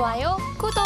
좋아요, 구독!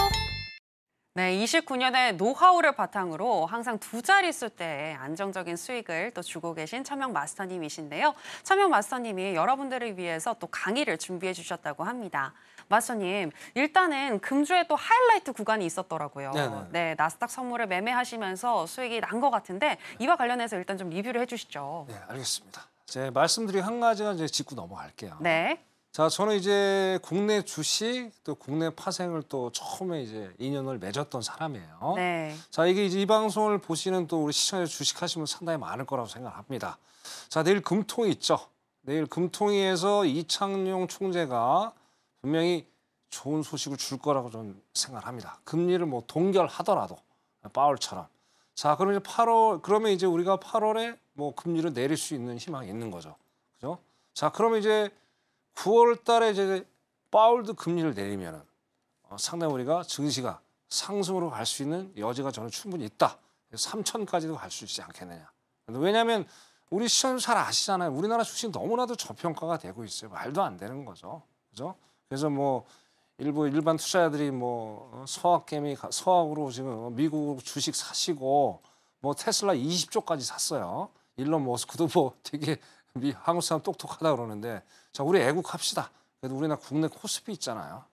네, 29년의 노하우를 바탕으로 항상 두 자리 수때 안정적인 수익을 또 주고 계신 천명 마스터님이신데요. 천명 마스터님이 여러분들을 위해서 또 강의를 준비해 주셨다고 합니다. 마스터님, 일단은 금주에 또 하이라이트 구간이 있었더라고요. 네네. 네. 네, 나스닥 선물을 매매하시면서 수익이 난 것 같은데 이와 관련해서 일단 좀 리뷰를 해주시죠. 네, 알겠습니다. 제 말씀드린 한가지가 이제 짚고 넘어갈게요. 네. 자, 저는 이제 국내 주식 또 국내 파생을 또 처음에 이제 인연을 맺었던 사람이에요. 네. 자, 이게 이제 이 방송을 보시는 또 우리 시청자 주식하시는 분 상당히 많을 거라고 생각합니다. 자, 내일 금통이 있죠. 내일 금통위에서 이창용 총재가 분명히 좋은 소식을 줄 거라고 저는 생각합니다. 금리를 뭐 동결하더라도 파울처럼 자, 그러면 이제 8월 그러면 이제 우리가 8월에 뭐 금리를 내릴 수 있는 희망이 있는 거죠. 그죠? 자, 그러면 이제 9월 달에 이제 파울드 금리를 내리면 은 어, 상당히 우리가 증시가 상승으로 갈 수 있는 여지가 저는 충분히 있다. 3천까지도 갈 수 있지 않겠느냐. 왜냐하면 우리 시장도 잘 아시잖아요. 우리나라 주식 너무나도 저평가가 되고 있어요. 말도 안 되는 거죠. 그죠? 그래서 뭐 일부 일반 투자자들이 뭐 서학개미 어, 서학으로 지금 미국 주식 사시고 뭐 테슬라 20조까지 샀어요. 일론 머스크도 뭐 되게 우리 한국 사람 똑똑하다 그러는데 자 우리 애국합시다. 그래도 우리나라 국내 코스피 있잖아요.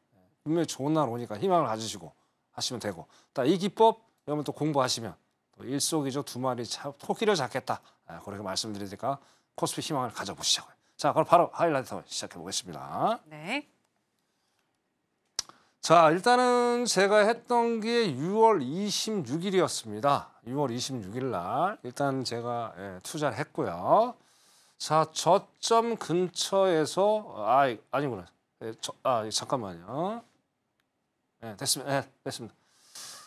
분명히 좋은 날 오니까 희망을 가지시고 하시면 되고 이 기법 여러분 또 공부하시면 또 일석이조 두 마리 토끼를 잡겠다. 아, 그렇게 말씀드리니까 코스피 희망을 가져보시자고요. 자 그럼 바로 하이라이트 시작해 보겠습니다. 네. 자, 일단은 제가 했던 게 6월 26일이었습니다. 6월 26일 날 일단 제가 예, 투자를 했고요. 자, 저점 근처에서 아, 아니구나. 예, 저, 아, 예, 잠깐만요. 네, 예, 됐습니다. 네, 예, 됐습니다.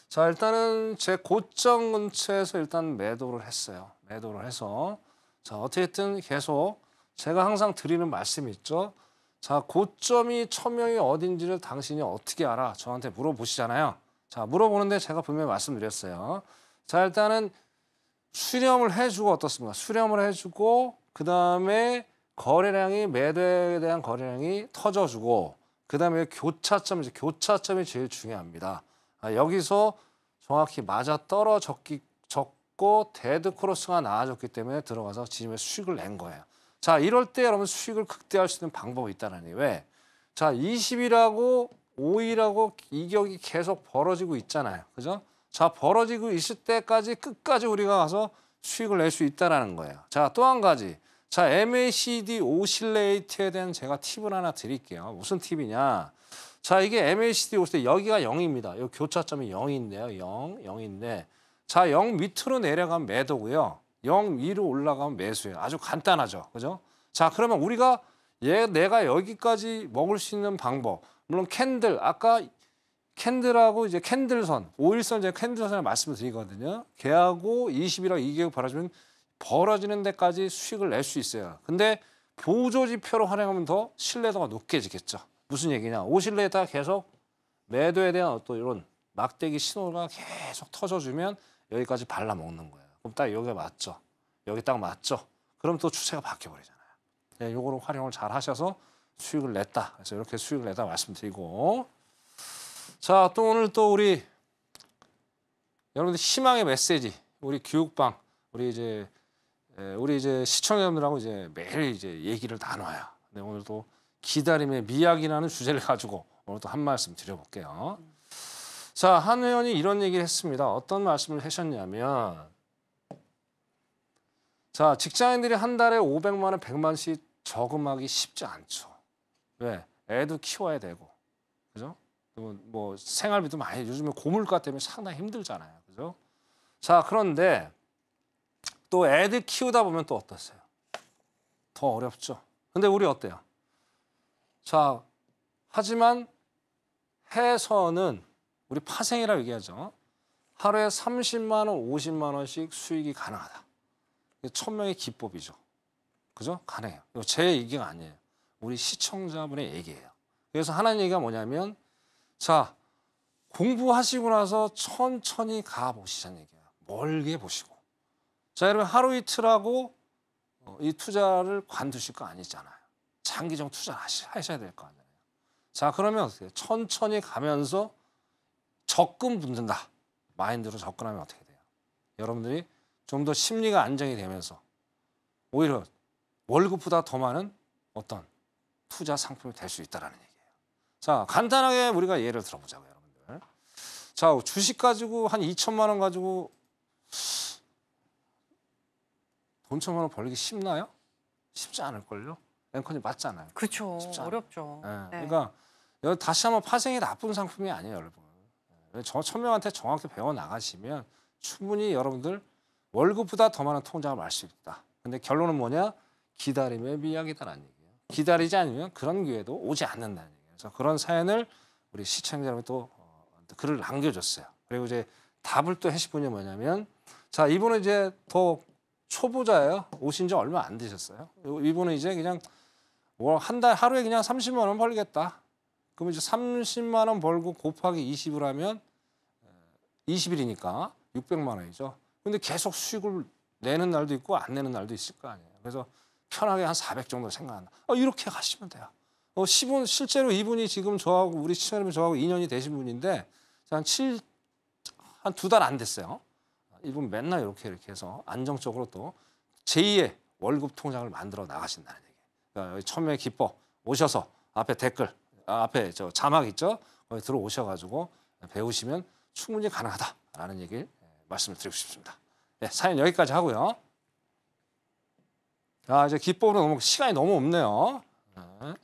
자, 일단은 제 고점 근처에서 일단 매도를 했어요. 매도를 해서 자, 어떻게든 계속 제가 항상 드리는 말씀이 있죠. 자, 고점이 천명이 어딘지를 당신이 어떻게 알아? 저한테 물어보시잖아요. 자, 물어보는데 제가 분명히 말씀드렸어요. 자, 일단은 수렴을 해주고 어떻습니까? 수렴을 해주고 그다음에 거래량이 매도에 대한 거래량이 터져주고 그다음에 교차점 이제 교차점이 제일 중요합니다. 아, 여기서 정확히 맞아 떨어졌기 적고 데드 크로스가 나아졌기 때문에 들어가서 지금의 수익을 낸 거예요. 자 이럴 때 여러분 수익을 극대화할 수 있는 방법이 있다라니 왜? 자 20이라고 5이라고 이격이 계속 벌어지고 있잖아요. 그죠? 자 벌어지고 있을 때까지 끝까지 우리가 가서 수익을 낼 수 있다라는 거예요. 자, 또 한 가지. 자, MACD 오실레이트에 대한 제가 팁을 하나 드릴게요. 무슨 팁이냐? 자, 이게 MACD 오실 때 여기가 0입니다. 이 교차점이 0인데요. 0, 0인데. 자, 0 밑으로 내려가면 매도고요. 0 위로 올라가면 매수예요. 아주 간단하죠. 그죠? 자, 그러면 우리가 얘 내가 여기까지 먹을 수 있는 방법. 물론 캔들 아까 캔들하고 이제 캔들선, 5일선 제가 캔들선을 말씀을 드리거든요. 개하고 20이랑 2개월 벌어지면 벌어지는 데까지 수익을 낼 수 있어요. 근데 보조지표로 활용하면 더 신뢰도가 높게지겠죠. 무슨 얘기냐? 오실레에다 계속 매도에 대한 어떤 이런 막대기 신호가 계속 터져주면 여기까지 발라먹는 거예요. 그럼 딱 여기가 맞죠. 여기 딱 맞죠. 그럼 또 추세가 바뀌어버리잖아요. 네, 요거를 활용을 잘 하셔서 수익을 냈다. 그래서 이렇게 수익을 냈다 말씀드리고 자, 또 오늘 또 우리 여러분들 희망의 메시지, 우리 교육방, 우리 이제 예, 우리 이제 시청자분들하고 여러 이제 매일 이제 얘기를 나눠야. 네, 오늘도 기다림의 미학이라는 주제를 가지고 오늘도 한 말씀 드려볼게요. 자, 한 회원이 이런 얘기를 했습니다. 어떤 말씀을 하셨냐면, 자, 직장인들이 한 달에 500만 원, 100만씩 원 저금하기 쉽지 않죠. 왜? 애도 키워야 되고, 그죠? 뭐, 뭐 생활비도 많이 요즘에 고물가 때문에 상당히 힘들잖아요. 그죠? 자, 그런데 또 애들 키우다 보면 또 어떠세요? 더 어렵죠. 근데 우리 어때요? 자, 하지만 해서는 우리 파생이라고 얘기하죠. 하루에 30만 원, 50만 원씩 수익이 가능하다. 천명의 기법이죠. 그죠? 가능해요. 이거 제 얘기가 아니에요. 우리 시청자분의 얘기예요. 그래서 하나님 얘기가 뭐냐면 자, 공부하시고 나서 천천히 가보시자는 얘기야. 멀게 보시고. 자, 여러분 하루 이틀하고 어, 이 투자를 관두실 거 아니잖아요. 장기적 투자를 하셔야 될 거 아니에요. 자, 그러면 어떻게 천천히 가면서 적금 붙는다. 마인드로 접근하면 어떻게 돼요? 여러분들이 좀 더 심리가 안정이 되면서 오히려 월급보다 더 많은 어떤 투자 상품이 될 수 있다는 라 얘기. 자, 간단하게 우리가 예를 들어보자고요, 여러분들. 자, 주식 가지고 한 2천만 원 가지고 돈 천만 원 벌기 쉽나요? 쉽지 않을걸요? 앵커님 맞잖아요. 그렇죠. 어렵죠. 네. 네. 그러니까 다시 한번 파생이 나쁜 상품이 아니에요, 여러분. 예. 저 천명한테 정확히 배워 나가시면 충분히 여러분들 월급보다 더 많은 통장을 말수 있다. 근데 결론은 뭐냐? 기다림의 미학이다라는 얘기예요. 기다리지 않으면 그런 기회도 오지 않는다는 그래서 그런 사연을 우리 시청자 여러분또 어, 글을 남겨줬어요. 그리고 이제 답을 또 해신 분이 뭐냐면 자 이분은 이제 더 초보자예요. 오신 지 얼마 안 되셨어요. 이분은 이제 그냥 뭐한달 하루에 그냥 30만 원 벌겠다. 그러면 이제 30만 원 벌고 곱하기 20을 하면 20일이니까 어, 600만 원이죠. 근데 계속 수익을 내는 날도 있고 안 내는 날도 있을 거 아니에요. 그래서 편하게 한 400 정도 생각한다. 아, 이렇게 가시면 돼요. 어, 10분, 실제로 이분이 지금 저하고 우리 시청자 여 저하고 2년이 되신 분인데 한 7, 한 두 달 안 됐어요. 이분 맨날 이렇게 이렇게 해서 안정적으로 또 제2의 월급 통장을 만들어 나가신다는 얘기. 그러니까 천명의 기법 오셔서 앞에 댓글, 아, 앞에 저 자막 있죠? 거기 들어오셔가지고 배우시면 충분히 가능하다라는 얘기를 예, 말씀을 드리고 싶습니다. 네, 사연 여기까지 하고요. 아, 이제 기법으로 너무 시간이 너무 없네요. 네.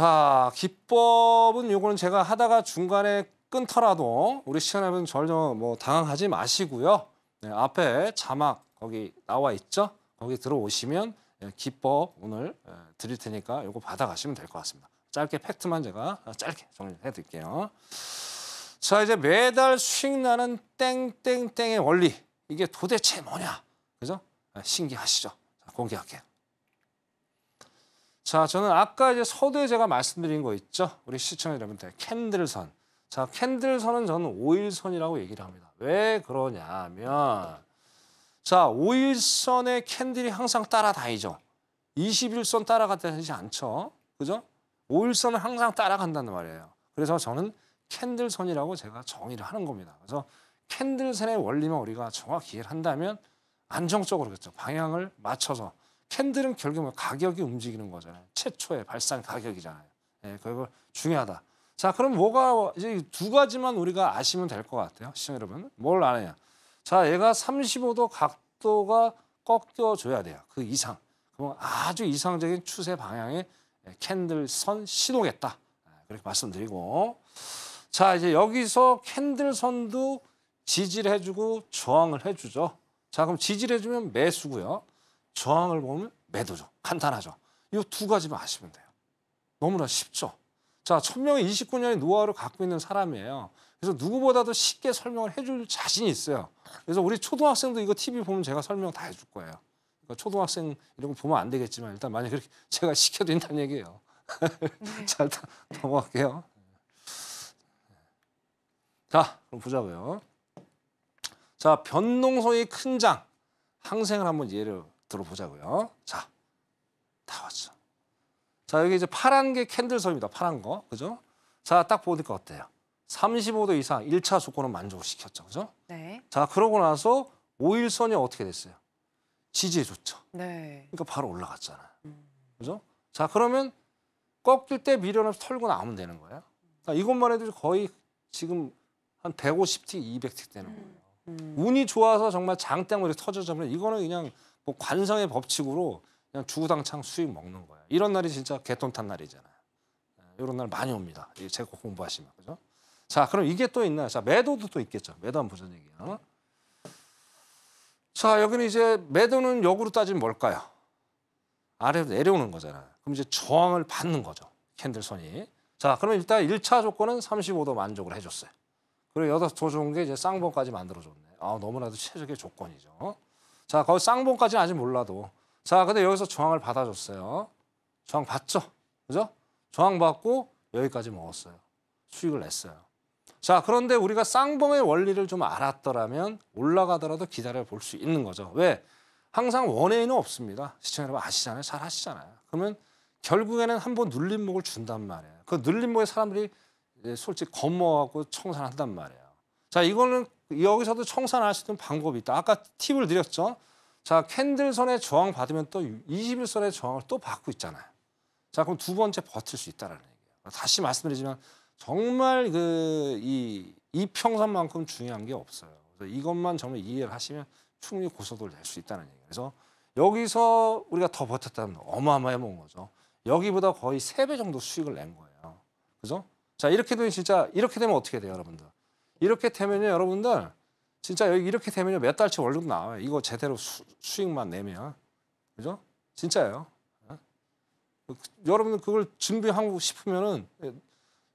자, 기법은 요거는 제가 하다가 중간에 끊더라도 우리 시청자분 전혀 뭐 당황하지 마시고요. 네, 앞에 자막 거기 나와 있죠? 거기 들어오시면 예, 기법 오늘 예, 드릴 테니까 요거 받아가시면 될 것 같습니다. 짧게 팩트만 제가 짧게 정리해 드릴게요. 자, 이제 매달 수익 나는 땡땡땡의 원리. 이게 도대체 뭐냐? 그죠? 예, 신기하시죠? 공개할게요. 자, 저는 아까 이제 서두에 제가 말씀드린 거 있죠? 우리 시청자 여러분들, 캔들선. 자, 캔들선은 저는 오일선이라고 얘기를 합니다. 왜 그러냐면, 자, 오일선의 캔들이 항상 따라다니죠. 21선 따라가다니지 않죠. 그죠? 오일선은 항상 따라간단 말이에요. 그래서 저는 캔들선이라고 제가 정의를 하는 겁니다. 그래서 캔들선의 원리만 우리가 정확히 이해를 한다면 안정적으로 그죠 렇 방향을 맞춰서 캔들은 결국 뭐 가격이 움직이는 거잖아요. 최초의 발상 가격이잖아요. 예, 그걸 중요하다. 자, 그럼 뭐가 이제 두 가지만 우리가 아시면 될 것 같아요. 시청 여러분. 뭘 아느냐? 자, 얘가 35도 각도가 꺾여줘야 돼요. 그 이상. 그럼 아주 이상적인 추세 방향의 캔들 선 시도겠다. 아, 그렇게 말씀드리고. 자, 이제 여기서 캔들 선도 지지를 해주고 저항을 해주죠. 자, 그럼 지지를 해주면 매수고요. 저항을 보면 매도죠. 간단하죠. 이 두 가지만 아시면 돼요. 너무나 쉽죠. 자, 천명이 29년의 노하우를 갖고 있는 사람이에요. 그래서 누구보다도 쉽게 설명을 해줄 자신이 있어요. 그래서 우리 초등학생도 이거 TV 보면 제가 설명 다 해줄 거예요. 그러니까 초등학생 이런 거 보면 안 되겠지만 일단 만약에 그렇게 제가 시켜드린다는 얘기예요. 잘일 네. 넘어갈게요. 자, 그럼 보자고요. 자, 변동성이 큰 장, 항생을 한번 예를 들어보자고요. 자, 다 왔죠. 자, 여기 이제 파란 게 캔들섬입니다. 파란 거. 그죠? 자, 딱 보니까 어때요? 35도 이상 1차 조건은 만족을 시켰죠. 그죠? 네. 자, 그러고 나서 5일선이 어떻게 됐어요? 지지에좋죠 네. 그러니까 바로 올라갔잖아요. 음. 그죠? 자, 그러면 꺾일 때 미련없이 털고 나오면 되는 거예요. 자, 이것만 해도 거의 지금 한 150틱, 200틱 되는 음. 거예요. 음. 운이 좋아서 정말 장땡으로 터져주면 이거는 그냥 그 관성의 법칙으로 그냥 주구장창 수익 먹는 거야. 이런 날이 진짜 개돈 탄 날이잖아요. 예, 이런 날 많이 옵니다. 제가 공부하시면 그죠? 자, 그럼 이게 또 있나요? 자, 매도도 또 있겠죠. 매도 한번 보자 얘기예요. 자, 여기는 이제 매도는 역으로 따지면 뭘까요? 아래로 내려오는 거잖아요. 그럼 이제 저항을 받는 거죠. 캔들손이 자, 그러면 일단 1차 조건은 35도 만족을 해줬어요. 그리고 여덟 도 좋은 게 이제 쌍봉까지 만들어줬네. 아, 너무나도 최적의 조건이죠. 자, 거기 쌍봉까지는 아직 몰라도. 자, 근데 여기서 저항을 받아줬어요. 저항 받죠? 그죠? 저항 받고 여기까지 먹었어요. 수익을 냈어요. 자, 그런데 우리가 쌍봉의 원리를 좀 알았더라면 올라가더라도 기다려 볼 수 있는 거죠. 왜? 항상 원인은 없습니다. 시청자 여러분 아시잖아요. 잘 하시잖아요. 그러면 결국에는 한번 눌림목을 준단 말이에요. 그 눌림목에 사람들이 예, 솔직히 겁먹어갖고 청산한단 말이에요. 자, 이거는 여기서도 청산할 수 있는 방법이 있다. 아까 팁을 드렸죠. 자, 캔들선의 저항 받으면 또 21선의 저항을 또 받고 있잖아요. 자, 그럼 두 번째 버틸 수 있다라는 얘기예요. 다시 말씀드리지만 정말 그이 이평선만큼 중요한 게 없어요. 그래서 이것만 정말 이해를 하시면 충분히 고소도를 낼 수 있다는 얘기예요. 그래서 여기서 우리가 더 버텼다면 어마어마해 먹은 거죠. 여기보다 거의 3배 정도 수익을 낸 거예요. 그죠? 자, 이렇게 되면 진짜 이렇게 되면 어떻게 돼요, 여러분들? 이렇게 되면요, 여러분들 진짜 여기 이렇게 되면요, 몇 달치 월급 나와요. 이거 제대로 수, 익만 내면. 그죠? 진짜예요. 어? 그, 여러분들 그걸 증빙하고 싶으면은 예,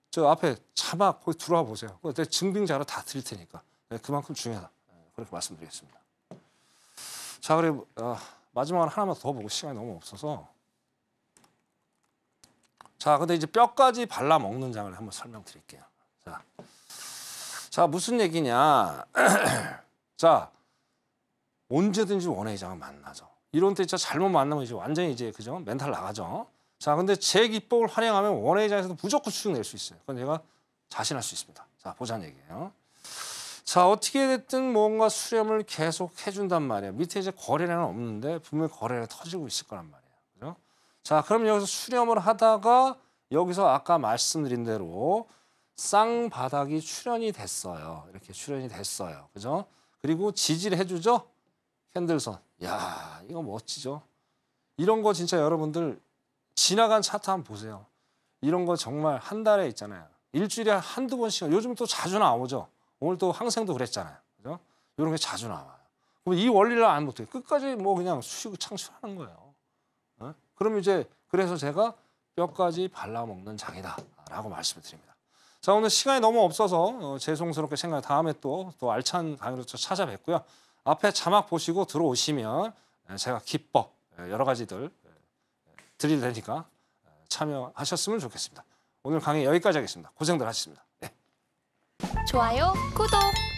저 앞에 차마 거기 들어와 보세요. 그때 증빙자료 다 드릴 테니까. 예, 그만큼 중요하다. 예, 그렇게 말씀드리겠습니다. 자, 그리고 어, 마지막으로 하나만 더 보고 시간이 너무 없어서 자, 근데 이제 뼈까지 발라 먹는 장을 한번 설명드릴게요. 자, 자, 무슨 얘기냐. 자, 언제든지 원회의장을 만나죠. 이런 때 진짜 잘못 만나면 이제 완전히 이제 그죠? 멘탈 나가죠. 자, 근데 제 기법을 활용하면 원회의장에서도 무조건 수익 낼 수 있어요. 그건 제가 자신할 수 있습니다. 자, 보자는 얘기예요. 자, 어떻게 됐든 뭔가 수렴을 계속 해준단 말이에요 밑에 이제 거래량은 없는데 분명히 거래량 터지고 있을 거란 말이에요 그죠? 자, 그럼 여기서 수렴을 하다가 여기서 아까 말씀드린 대로 쌍바닥이 출현이 됐어요. 이렇게 출현이 됐어요. 그죠? 그리고 지지를 해주죠. 핸들선. 야 이거 멋지죠. 이런 거 진짜 여러분들 지나간 차트 한번 보세요. 이런 거 정말 한 달에 있잖아요. 일주일에 한두 번씩 요즘 또 자주 나오죠. 오늘 또 항생도 그랬잖아요. 그죠? 이런 게 자주 나와요. 그럼 이 원리를 안 못해. 끝까지 뭐 그냥 수익 창출하는 거예요. 어? 그럼 이제 그래서 제가 뼈까지 발라먹는 장이다라고 말씀을 드립니다. 자 오늘 시간이 너무 없어서 어, 죄송스럽게 생각 다음에 또 또 알찬 강의로 찾아뵙고요. 앞에 자막 보시고 들어오시면 예, 제가 기법 예, 여러 가지들 예, 드릴 테니까 참여하셨으면 좋겠습니다. 오늘 강의 여기까지 하겠습니다. 고생들 하셨습니다. 네. 좋아요, 구독.